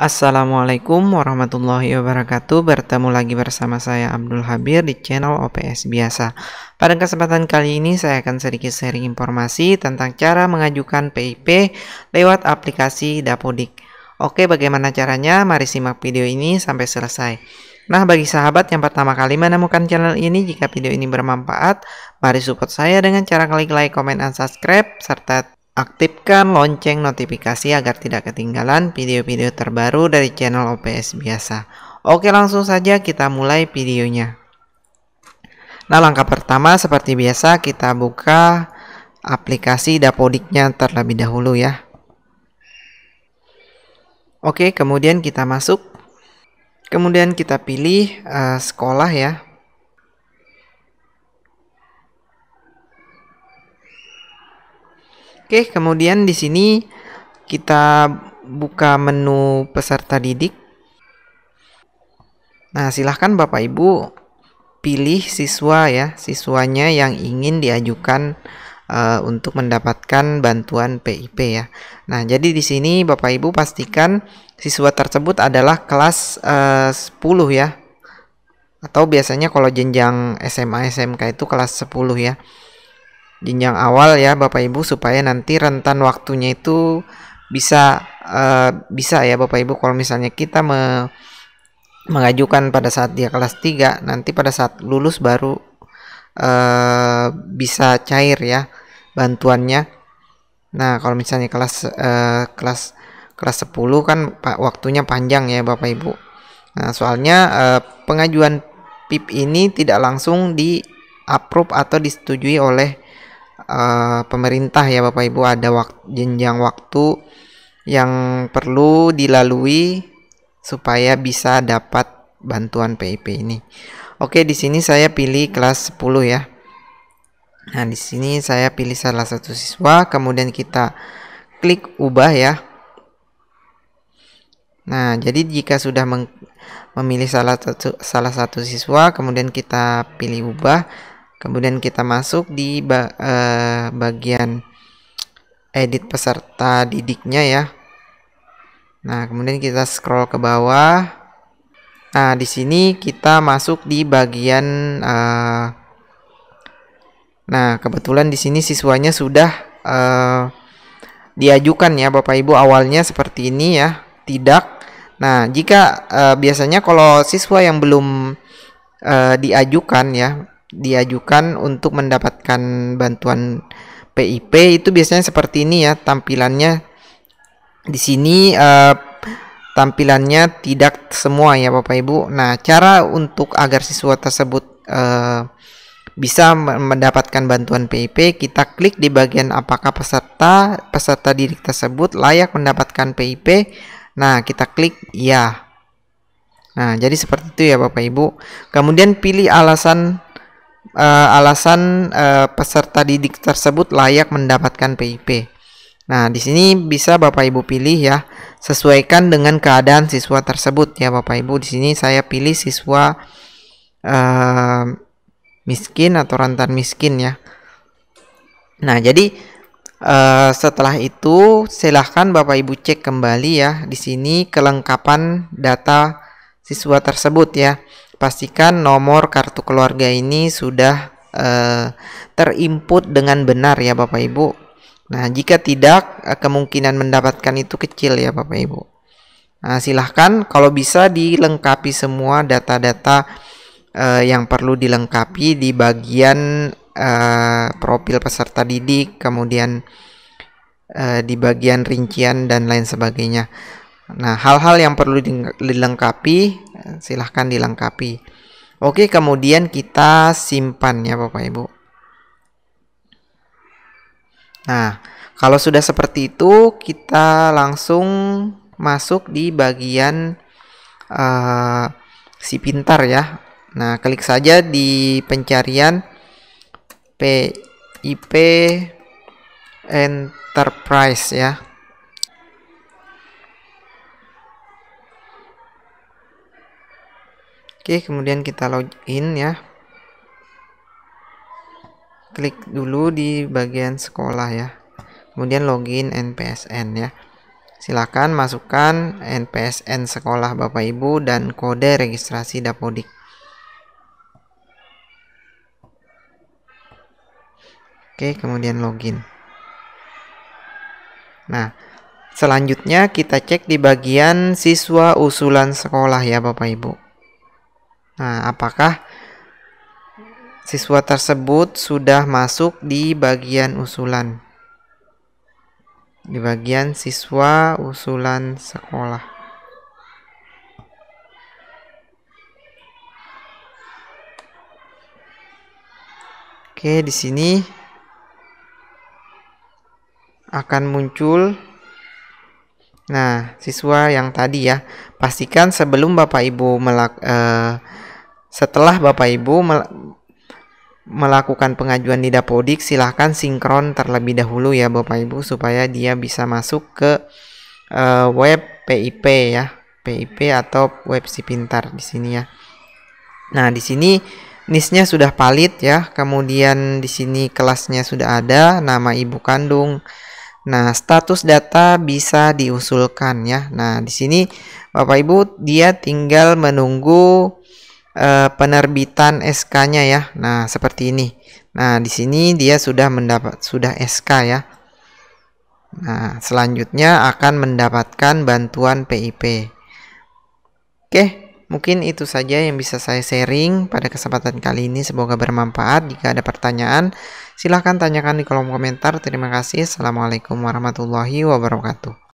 Assalamualaikum warahmatullahi wabarakatuh Bertemu lagi bersama saya Abdul Habir di channel OPS Biasa Pada kesempatan kali ini saya akan sedikit sharing informasi tentang cara mengajukan PIP lewat aplikasi Dapodik Oke bagaimana caranya? Mari simak video ini sampai selesai Nah, bagi sahabat yang pertama kali menemukan channel ini, jika video ini bermanfaat, mari support saya dengan cara klik like, comment, dan subscribe, serta Aktifkan lonceng notifikasi agar tidak ketinggalan video-video terbaru dari channel OPS biasa. Oke langsung saja kita mulai videonya. Nah langkah pertama seperti biasa kita buka aplikasi Dapodiknya terlebih dahulu ya. Oke kemudian kita masuk. Kemudian kita pilih uh, sekolah ya. Oke, kemudian di sini kita buka menu peserta didik. Nah, silahkan Bapak Ibu pilih siswa ya, siswanya yang ingin diajukan uh, untuk mendapatkan bantuan PIP ya. Nah, jadi di sini Bapak Ibu pastikan siswa tersebut adalah kelas eh, uh, 10 ya. Atau biasanya kalau jenjang SMA SMK itu kelas 10 ya jenjang awal ya Bapak Ibu supaya nanti rentan waktunya itu bisa uh, bisa ya Bapak Ibu kalau misalnya kita me mengajukan pada saat dia kelas 3 nanti pada saat lulus baru uh, bisa cair ya bantuannya. Nah, kalau misalnya kelas uh, kelas kelas 10 kan pak waktunya panjang ya Bapak Ibu. Nah, soalnya uh, pengajuan PIP ini tidak langsung di approve atau disetujui oleh Eh, pemerintah ya Bapak Ibu ada waktu, jenjang waktu yang perlu dilalui supaya bisa dapat bantuan PIP ini. Oke, di sini saya pilih kelas 10 ya. Nah, di sini saya pilih salah satu siswa, kemudian kita klik ubah ya. Nah, jadi jika sudah memilih salah satu salah satu siswa, kemudian kita pilih ubah, Kemudian kita masuk di eh, bagian edit peserta didiknya ya. Nah, kemudian kita scroll ke bawah. Nah, di sini kita masuk di bagian eh, Nah, kebetulan di sini siswanya sudah eh, diajukan ya Bapak Ibu awalnya seperti ini ya. Tidak. Nah, jika biasanya kalau siswa yang belum diajukan ya diajukan untuk mendapatkan bantuan PIP itu biasanya seperti ini ya tampilannya di sini uh, tampilannya tidak semua ya Bapak Ibu. Nah, cara untuk agar siswa tersebut uh, bisa mendapatkan bantuan PIP, kita klik di bagian apakah peserta peserta didik tersebut layak mendapatkan PIP. Nah, kita klik ya. Nah, jadi seperti itu ya Bapak Ibu. Kemudian pilih alasan uh, alasan uh, peserta didik tersebut layak mendapatkan PIP. Nah, di sini bisa Bapak Ibu pilih ya, sesuaikan dengan keadaan siswa tersebut ya Bapak Ibu. Di sini saya pilih siswa uh, miskin atau rentan miskin ya. Nah, jadi uh, setelah itu silahkan Bapak Ibu cek kembali ya di sini kelengkapan data siswa tersebut ya. Pastikan nomor kartu keluarga ini sudah eh, terinput dengan benar ya Bapak Ibu. Nah, jika tidak, eh, kemungkinan mendapatkan itu kecil ya Bapak Ibu. Nah, silahkan kalau bisa dilengkapi semua data-data eh, yang perlu dilengkapi di bagian eh, profil peserta didik, kemudian eh, di bagian rincian dan lain sebagainya. Nah, hal-hal yang perlu dilengkapi, silahkan dilengkapi. Oke, kemudian kita simpan ya Bapak Ibu. Nah, kalau sudah seperti itu, kita langsung masuk di bagian uh, si pintar ya. Nah, klik saja di pencarian PIP Enterprise ya. Oke, kemudian kita login ya. Klik dulu di bagian sekolah ya. Kemudian login NPSN ya. Silakan masukkan NPSN sekolah Bapak Ibu dan kode registrasi Dapodik. Oke, kemudian login. Nah, selanjutnya kita cek di bagian siswa usulan sekolah ya Bapak Ibu. Nah, apakah siswa tersebut sudah masuk di bagian usulan? Di bagian siswa usulan sekolah. Oke, di sini akan muncul Nah, siswa yang tadi ya, pastikan sebelum Bapak Ibu melak eh, setelah Bapak Ibu mel melakukan pengajuan di Dapodik, silahkan sinkron terlebih dahulu ya Bapak Ibu supaya dia bisa masuk ke eh, web PIP ya, PIP atau web si pintar di sini ya. Nah, di sini nisnya sudah valid ya. Kemudian di sini kelasnya sudah ada, nama ibu kandung, Nah, status data bisa diusulkan ya. Nah, di sini Bapak Ibu dia tinggal menunggu uh, penerbitan SK-nya ya. Nah, seperti ini. Nah, di sini dia sudah mendapat sudah SK ya. Nah, selanjutnya akan mendapatkan bantuan PIP. Oke, mungkin itu saja yang bisa saya sharing pada kesempatan kali ini. Semoga bermanfaat. Jika ada pertanyaan, Silahkan tanyakan di kolom komentar. Terima kasih. Assalamualaikum warahmatullahi wabarakatuh.